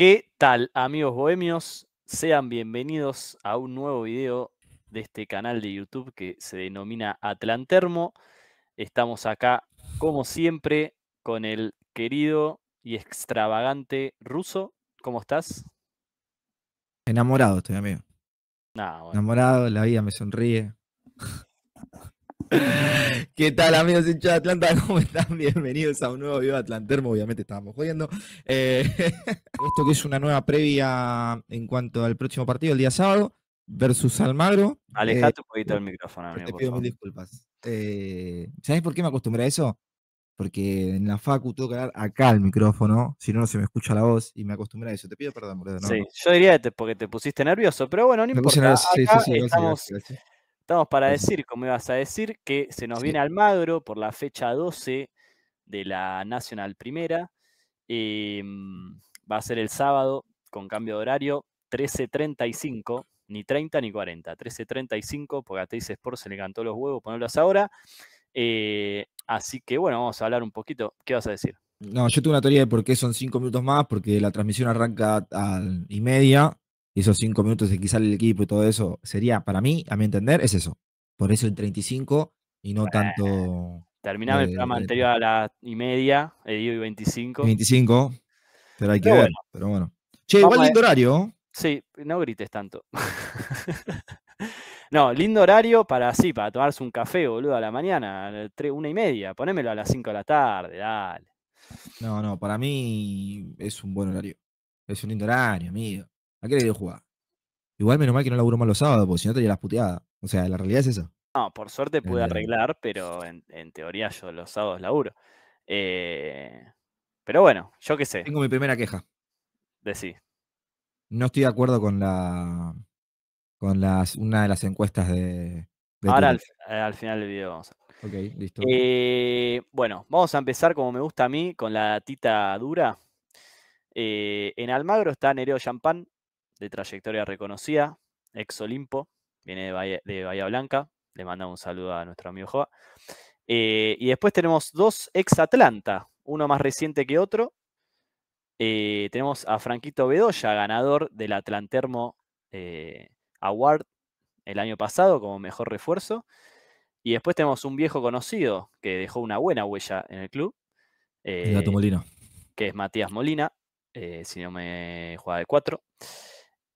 ¿Qué tal amigos bohemios? Sean bienvenidos a un nuevo video de este canal de YouTube que se denomina Atlantermo. Estamos acá, como siempre, con el querido y extravagante ruso. ¿Cómo estás? Enamorado estoy, amigo. Ah, Enamorado, la vida me sonríe. ¿Qué tal, amigos hinchas de Atlanta? ¿Cómo están? Bienvenidos a un nuevo video de Atlantermo. Obviamente estábamos jodiendo. Eh, esto que es una nueva previa en cuanto al próximo partido, el día sábado, versus Almagro. Alejate eh, un poquito del micrófono, amigo. Te pido disculpas. Eh, ¿Sabes por qué me acostumbré a eso? Porque en la facu tuve que dar acá el micrófono, si no, no se me escucha la voz y me acostumbré a eso. Te pido perdón, boludo. Sí, yo diría que te, porque te pusiste nervioso, pero bueno, no me importa. Estamos para decir, como ibas a decir, que se nos viene al Almagro por la fecha 12 de la Nacional Primera. Eh, va a ser el sábado con cambio de horario 13.35, ni 30 ni 40. 13.35, porque a Teis Sport se le cantó los huevos ponerlos ahora. Eh, así que bueno, vamos a hablar un poquito. ¿Qué vas a decir? No, yo tengo una teoría de por qué son cinco minutos más, porque la transmisión arranca a y media y esos cinco minutos de quizá el equipo y todo eso, sería para mí, a mi entender, es eso. Por eso el 35 y no tanto. Terminaba el programa anterior a las y media, el eh, y 25. 25, pero hay que ver, pero bueno. Che, igual lindo horario. Sí, no grites tanto. no, lindo horario para sí, para tomarse un café, boludo, a la mañana, a una y media. Ponémelo a las 5 de la tarde, dale. No, no, para mí es un buen horario. Es un lindo horario, amigo. ¿A qué le dio jugar? Igual menos mal que no laburo más los sábados, porque si no te las puteadas. O sea, la realidad es esa. No, por suerte pude eh, arreglar, pero en, teoría yo los sábados laburo. Eh, pero bueno, yo qué sé. Tengo mi primera queja. De sí. No estoy de acuerdo con la con las una de las encuestas de. Ahora eh, al, final del video vamos a. Ok, listo. bueno, vamos a empezar como me gusta a mí, con la tita dura. en Almagro está Nereo Champán, de trayectoria reconocida, ex Olimpo, viene de Bahía, Blanca. Le mandamos un saludo a nuestro amigo Joa. Eh, y después tenemos dos ex Atlanta, uno más reciente que otro. Eh, tenemos a Franquito Bedoya, ganador del Atlantermo eh, Award el año pasado como mejor refuerzo. Y después tenemos un viejo conocido que dejó una buena huella en el club. Gato Molina. Que es Matías Molina, si no me juega de cuatro.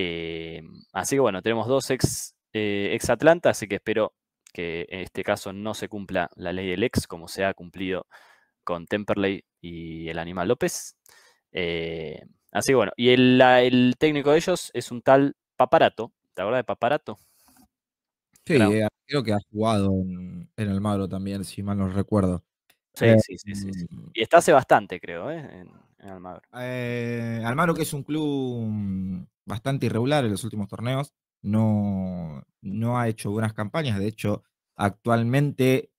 Eh, así que bueno, tenemos dos ex, eh, ex Atlanta, así que espero que en este caso no se cumpla la ley del ex como se ha cumplido con Temperley y el animal López. Eh, así que bueno, y el, técnico de ellos es un tal Paparato, ¿te acuerdas de Paparato? Sí, creo que ha jugado en, Almagro también, si mal no recuerdo. Sí, sí, sí, sí, Y está hace bastante, creo, en, en, Almagro. Almagro que es un club bastante irregular en los últimos torneos, no, no ha hecho buenas campañas, de hecho, actualmente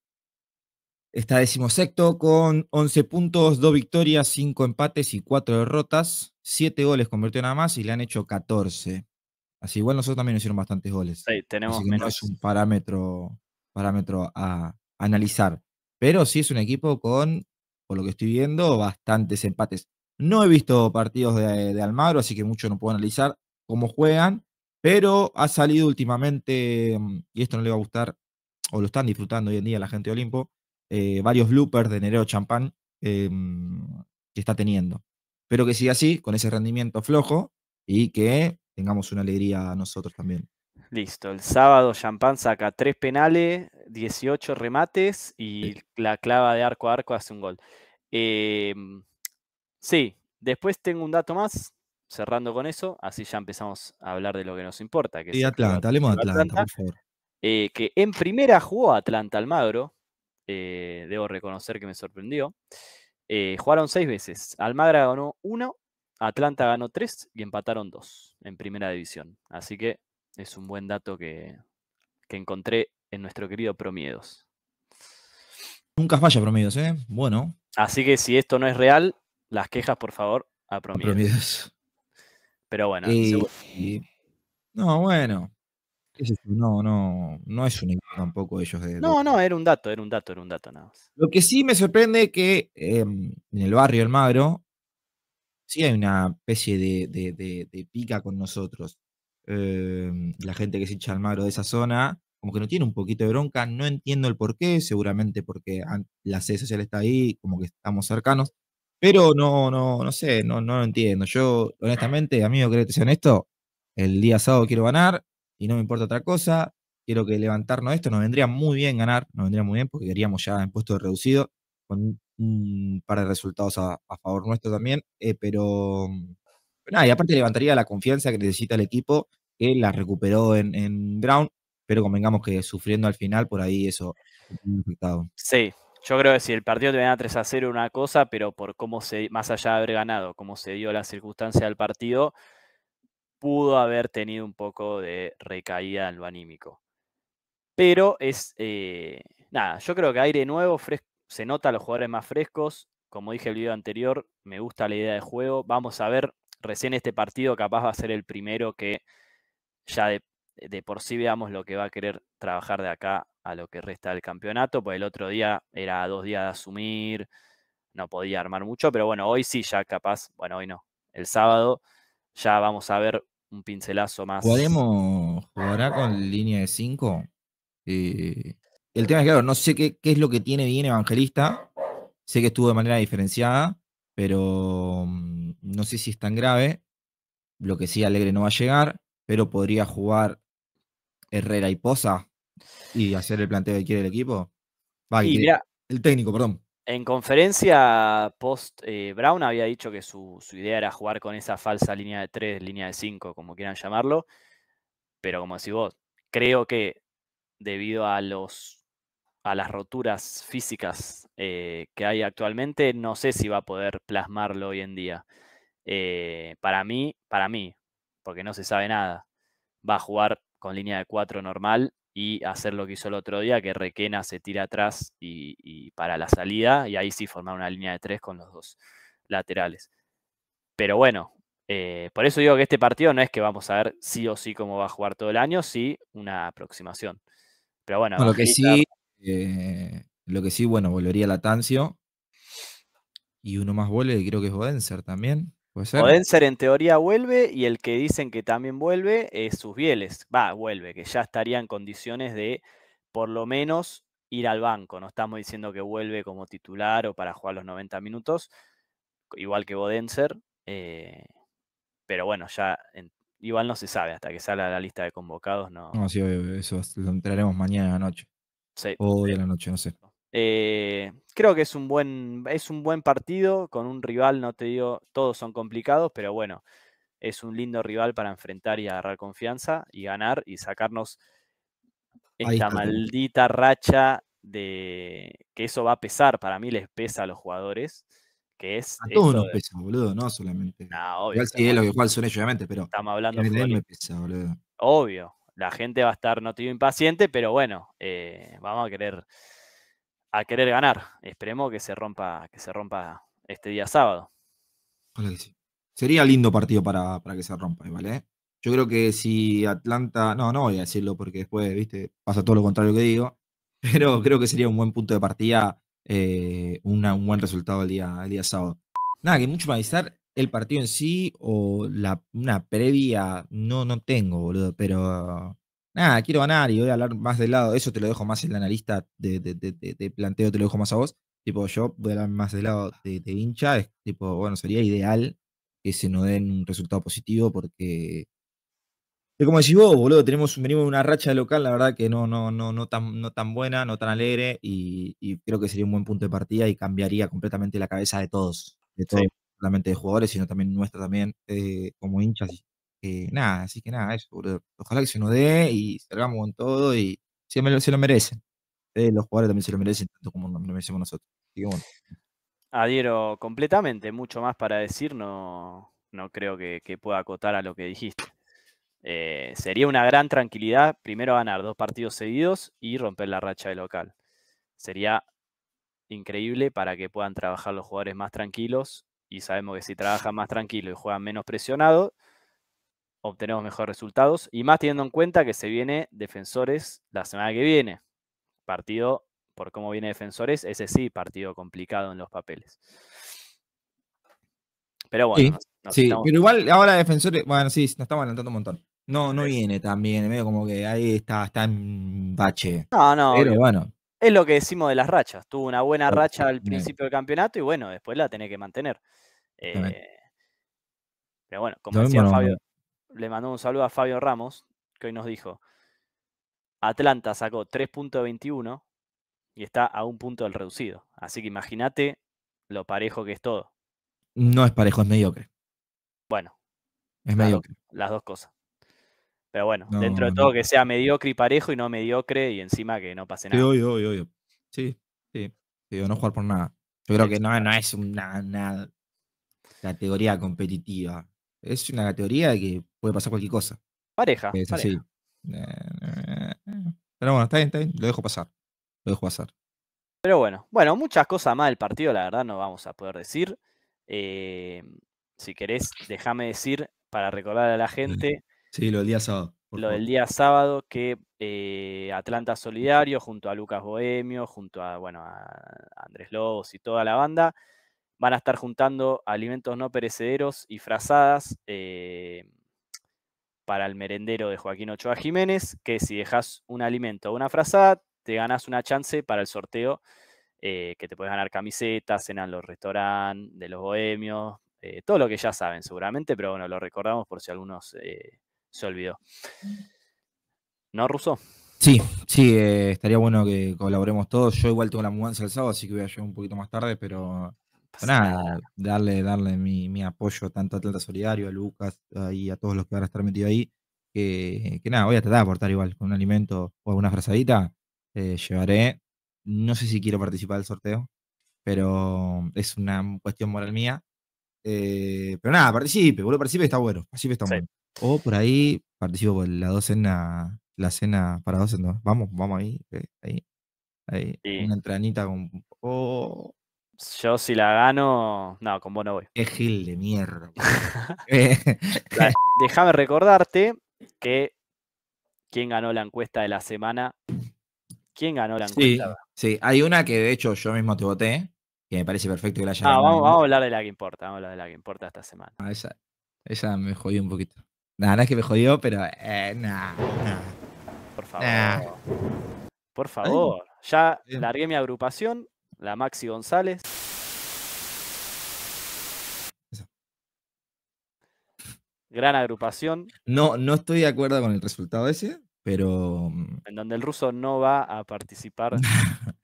está decimosexto con 11 puntos, 2 victorias, 5 empates y 4 derrotas, 7 goles convirtió nada más y le han hecho 14. Así igual nosotros también hicieron bastantes goles. Sí, tenemos menos. es un parámetro, parámetro a analizar. Pero sí es un equipo con, por lo que estoy viendo, bastantes empates. No he visto partidos de, Almagro, así que mucho no puedo analizar cómo juegan, pero ha salido últimamente, mm, y esto no le va a gustar, o lo están disfrutando hoy en día la gente de Olimpo, eh, varios bloopers de Nereo Champán eh, mm, que está teniendo. Espero que siga así, con ese rendimiento flojo, y que tengamos una alegría nosotros también. Listo, el sábado Champán saca tres penales, 18 remates y la clava de arco a arco hace un gol. Em, Sí, después tengo un dato más, cerrando con eso, así ya empezamos a hablar de lo que nos importa. Que y Atlanta, hablemos de Atlanta, por favor. Eh, que en primera jugó Atlanta Almagro, eh, debo reconocer que me sorprendió. Eh, jugaron seis veces, Almagro ganó uno, Atlanta ganó tres y empataron dos en primera división. Así que es un buen dato que, que encontré en nuestro querido Promiedos. Nunca falla Promiedos, ¿eh? Bueno. Así que si esto no es real, las quejas, por favor, a promedios. Pero bueno. Eh, y, no, bueno. No, no, no es un tampoco ellos. no, no, era un dato, era un dato, era un dato nada Lo que sí me sorprende es que em, en el barrio Magro sí hay una especie de, pica con nosotros. Em, la gente que se hincha Magro de esa zona, como que no tiene un poquito de bronca, no entiendo el por qué, seguramente porque la sede social está ahí, como que estamos cercanos, pero no, no, no sé, no, no lo entiendo. Yo, honestamente, amigo, creo que te honesto, el día sábado quiero ganar y no me importa otra cosa. Quiero que levantarnos esto, nos vendría muy bien ganar, nos vendría muy bien porque queríamos ya en puesto reducido con un par de resultados a, favor nuestro también, eh, pero, nada, y aparte levantaría la confianza que necesita el equipo, que la recuperó en, en pero convengamos que sufriendo al final, por ahí eso. un Sí, yo creo que si el partido te venía 3 a 0 una cosa, pero por cómo se, más allá de haber ganado, cómo se dio la circunstancia del partido, pudo haber tenido un poco de recaída en lo anímico. Pero es, eh, nada, yo creo que aire nuevo, se nota a los jugadores más frescos. Como dije en el video anterior, me gusta la idea de juego. Vamos a ver, recién este partido capaz va a ser el primero que ya de por sí veamos lo que va a querer trabajar de acá a lo que resta del campeonato, pues el otro día era dos días de asumir, no podía armar mucho, pero bueno, hoy sí ya capaz, bueno, hoy no, el sábado ya vamos a ver un pincelazo más. ¿Podemos jugar con línea de 5? Eh, el tema es claro, no sé qué, qué, es lo que tiene bien Evangelista, sé que estuvo de manera diferenciada, pero mm, no sé si es tan grave, lo que sí Alegre no va a llegar, pero podría jugar Herrera y Poza y hacer el planteo que quiere el equipo. el técnico, perdón. En conferencia post eh, Brown había dicho que su, idea era jugar con esa falsa línea de 3, línea de 5, como quieran llamarlo. Pero como decís vos, creo que debido a los a las roturas físicas eh, que hay actualmente, no sé si va a poder plasmarlo hoy en día. Eh, para mí, para mí, porque no se sabe nada, va a jugar con línea de 4 normal y hacer lo que hizo el otro día, que Requena se tira atrás y, para la salida, y ahí sí formar una línea de tres con los dos laterales. Pero bueno, eh, por eso digo que este partido no es que vamos a ver sí o sí cómo va a jugar todo el año, sí una aproximación. Pero bueno, lo que sí, eh, lo que sí, bueno, volvería Latancio y uno más vuelve, creo que es Bodenser también. Ser? en teoría vuelve y el que dicen que también vuelve es sus bieles. Va, vuelve, que ya estaría en condiciones de por lo menos ir al banco. No estamos diciendo que vuelve como titular o para jugar los 90 minutos, igual que Bodenser. Eh, pero bueno, ya igual no se sabe hasta que salga la lista de convocados. No, sí, eso lo entraremos mañana en la noche. Sí. Hoy en la noche, no sé. Eh, creo que es un buen, es un buen partido con un rival, no te digo, todos son complicados, pero bueno, es un lindo rival para enfrentar y agarrar confianza y ganar y sacarnos esta maldita racha de que eso va a pesar, para mí les pesa a los jugadores. Que es a todos nos pesa, boludo, no solamente. obvio. es lo que son ellos, obviamente, pero. Estamos hablando de Obvio. La gente va a estar, no te digo impaciente, pero bueno, eh, vamos a querer a querer ganar. Esperemos que se rompa, que se rompa este día sábado. Sería lindo partido para, que se rompa, ¿vale? ¿eh? Yo creo que si Atlanta, no, no voy a decirlo porque después, viste, pasa todo lo contrario que digo, pero creo que sería un buen punto de partida, eh, un buen resultado el día, el día sábado. Nada, que mucho para avisar, el partido en sí o una previa, no, no tengo, boludo, pero nada, quiero ganar y voy a hablar más del lado, eso te lo dejo más el analista de, de, planteo, te lo dejo más a vos, tipo, yo voy a hablar más del lado de, hincha, tipo, bueno, sería ideal que se nos den un resultado positivo porque... Es como decís vos, boludo, tenemos, venimos de una racha local, la verdad que no, no, no, no, tan, no tan buena, no tan alegre, y, creo que sería un buen punto de partida y cambiaría completamente la cabeza de todos, de todos, solamente de jugadores, sino también nuestra también, eh, como hinchas eh, nada, así que nada, eso, Ojalá que se nos dé y salgamos con todo y se, lo, merecen. los jugadores también se lo merecen, tanto como lo merecemos nosotros. Así Adhiero completamente, mucho más para decir, no, no creo que, pueda acotar a lo que dijiste. Eh, sería una gran tranquilidad primero ganar dos partidos seguidos y romper la racha de local. Sería increíble para que puedan trabajar los jugadores más tranquilos y sabemos que si trabajan más tranquilos y juegan menos presionados, obtenemos mejores resultados. Y más teniendo en cuenta que se viene Defensores la semana que viene. Partido, por cómo viene Defensores, ese sí, partido complicado en los papeles. Pero bueno. Sí, pero igual ahora Defensores, bueno, sí, nos estamos adelantando un montón. No, no viene también bien, medio como que ahí está, está en bache. No, no. Pero bueno. Es lo que decimos de las rachas. Tuvo una buena racha al principio del campeonato y bueno, después la tenés que mantener. Eh, pero bueno, como decía Fabio, le mandó un saludo a Fabio Ramos, que hoy nos dijo, Atlanta sacó 3.21 y está a un punto del reducido. Así que imagínate lo parejo que es todo. No es parejo, es mediocre. Bueno. Es mediocre. Las dos cosas. Pero bueno, dentro de todo que sea mediocre y parejo y no mediocre y encima que no pase nada. Sí, Sí, no jugar por nada. Yo creo que no, no es una, una categoría competitiva. Es una teoría de que puede pasar cualquier cosa. Pareja. Pero bueno, está bien, está bien. Lo dejo pasar. Lo dejo pasar. Pero bueno, bueno, muchas cosas más del partido, la verdad, no vamos a poder decir. Eh, si querés, déjame decir para recordar a la gente. Sí, lo del día sábado. Lo del día sábado, que eh, Atlanta Solidario, junto a Lucas Bohemio, junto a, bueno, a Andrés Lobos y toda la banda, van a estar juntando alimentos no perecederos y frazadas eh, para el merendero de Joaquín Ochoa Jiménez, que si dejas un alimento o una frazada, te ganas una chance para el sorteo, eh, que te puedes ganar camisetas, cenar en los restaurantes, de los bohemios, eh, todo lo que ya saben seguramente, pero bueno, lo recordamos por si algunos se olvidó. ¿No, Ruso? Sí, sí, estaría bueno que colaboremos todos. Yo igual tengo la mudanza el sábado, así que voy a llegar un poquito más tarde, pero nada, darle, darle mi, apoyo tanto a Atlanta Solidario, a Lucas y a todos los que van a estar metidos ahí. Que, nada, voy a tratar de aportar igual con un alimento o alguna frazadita. Eh, llevaré. No sé si quiero participar del sorteo, pero es una cuestión moral mía. Eh, pero nada, participe, boludo, participe está bueno. Participe está bueno. O por ahí participo por la docena, la cena para docena. Vamos, vamos ahí, eh, ahí, Una entranita con. Yo si la gano, no, con vos no voy. Es Gil de mierda. Déjame recordarte que quién ganó la encuesta de la semana. ¿Quién ganó la encuesta? Sí, sí, hay una que de hecho yo mismo te voté, que me parece perfecto que la haya ah, Vamos, a hablar de la que importa, vamos a hablar de la que importa esta semana. Ah, esa, me jodió un poquito. Nada, no es que me jodió, pero eh, no. Por favor. Por favor. Ya eh. largué mi agrupación, la Maxi González. Gran agrupación. No, no estoy de acuerdo con el resultado ese, pero. Mm, en donde el ruso no va a participar.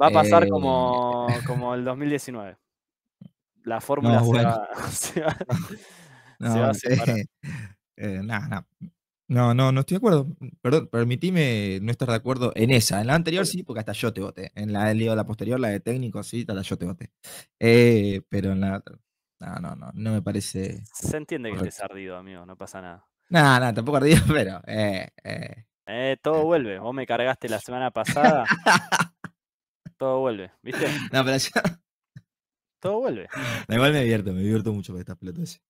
va a pasar eh, como, como el 2019. La fórmula no, se va. no, No, no, estoy de acuerdo. Perdón, permitime no estar de acuerdo en esa. En la anterior sí, porque hasta yo te voté. En la, la posterior, la de técnico, sí, hasta yo te voté. Eh, pero en la, no, no, no, no me parece. Se entiende que estés ardido, amigo, no pasa nada. No, no, tampoco ardido, pero. Eh, eh, eh, todo vuelve. Vos me cargaste la semana pasada. todo vuelve, ¿viste? No, pero Todo vuelve. igual me divierto, me divierto mucho con estas pelotas.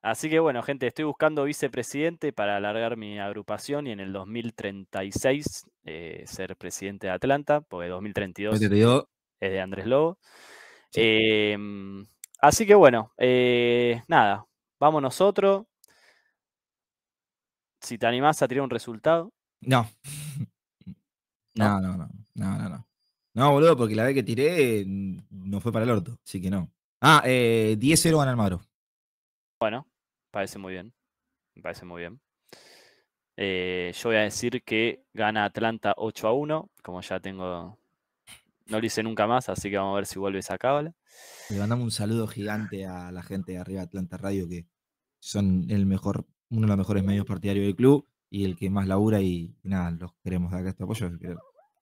Así que bueno, gente, estoy buscando vicepresidente para alargar mi agrupación y en el 2036 ser presidente de Atlanta, porque 2032 es de Andrés Lobo. Em, Así que bueno, eh, nada, vamos nosotros. Si te animás a tirar un resultado. No. No, no, no, no, no, boludo, porque la vez que tiré mm, no fue para el orto, así que no. Ah, 10-0 eh, gana Almagro. Bueno, parece muy bien. Me parece muy bien. Eh, yo voy a decir que gana Atlanta 8 a 1, como ya tengo. No lo hice nunca más, así que vamos a ver si vuelves a cábala. Le mandamos un saludo gigante a la gente de arriba de Atlanta Radio, que son el mejor, uno de los mejores medios partidarios del club y el que más labura y, nada, los queremos dar este apoyo.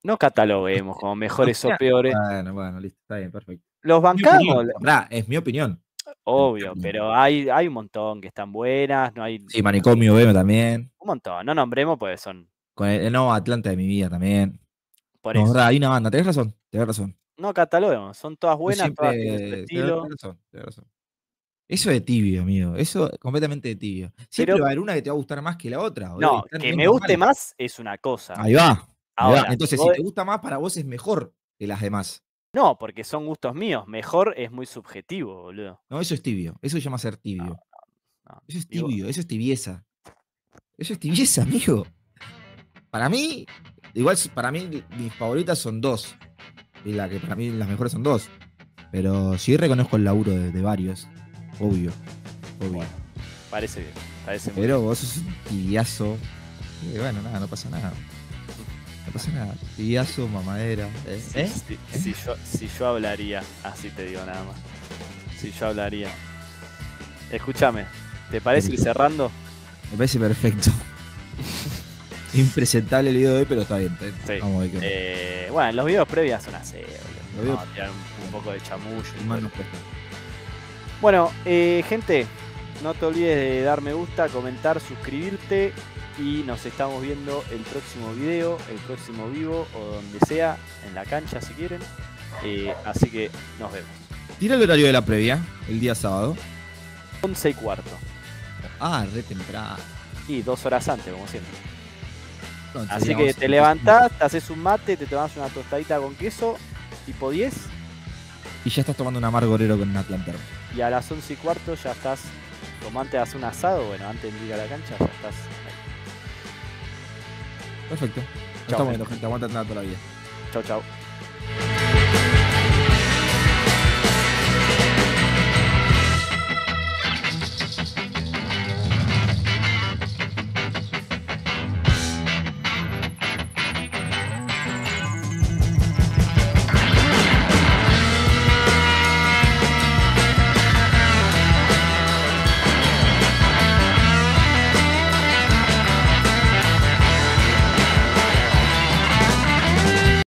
No cataloguemos como mejores o peores. Bueno, bueno, listo, está bien, perfecto. Los bancamos. es mi opinión. Obvio, pero hay, hay un montón que están buenas, no hay. Sí, manicomio BM también. Un montón, no nombremos porque son. Con no, Atlanta de mi vida también. Por eso. hay una banda, tenés razón, tenés razón. No cataloguemos, son todas buenas, todas tienen razón, Eso es tibio, amigo. Eso es completamente de tibio. Siempre va a haber una que te va a gustar más que la otra. No, que me guste más es una cosa. Ahí va. Entonces, si te gusta más, para vos es mejor que las demás. No, porque son gustos míos. Mejor es muy subjetivo, boludo. No, eso es tibio. Eso se llama ser tibio. Eso es tibio, eso es tibieza. Eso es tibieza, amigo. Para mí, igual para mí mis favoritas son dos. Y la que para mí las mejores son dos. Pero sí reconozco el laburo de, varios. Obvio. Obvio. parece bien. Pero vos sos un tibiazo. bueno, nada, no pasa nada. No pasa nada. Tibiazo, mamadera. ¿eh? Si, ¿Eh? ¿Eh? yo, si, yo, hablaría, así te digo nada más. Si yo hablaría. Escúchame, ¿te parece ir cerrando? Me parece perfecto. Impresentable el video de hoy, pero está bien. Eh, bueno, los videos previas son así. Vamos un, poco de chamullo. bueno, eh, gente, no te olvides de dar me gusta, comentar, suscribirte y nos estamos viendo el próximo video, el próximo vivo o donde sea, en la cancha si quieren. Eh, así que nos vemos. Tira el horario de la previa, el día sábado. 11 y cuarto. Ah, re temprano. Y dos horas antes, como siempre. Así que te levantás, te haces un mate, te tomas una tostadita con queso, tipo 10. Y ya estás tomando un amargorero con una planta. Y a las 11 y cuarto ya estás, como antes de un asado, bueno, antes de ir a la cancha, ya estás ahí. Perfecto. Chau, estamos viendo, gente. Aguanta toda todavía. Chao, chao.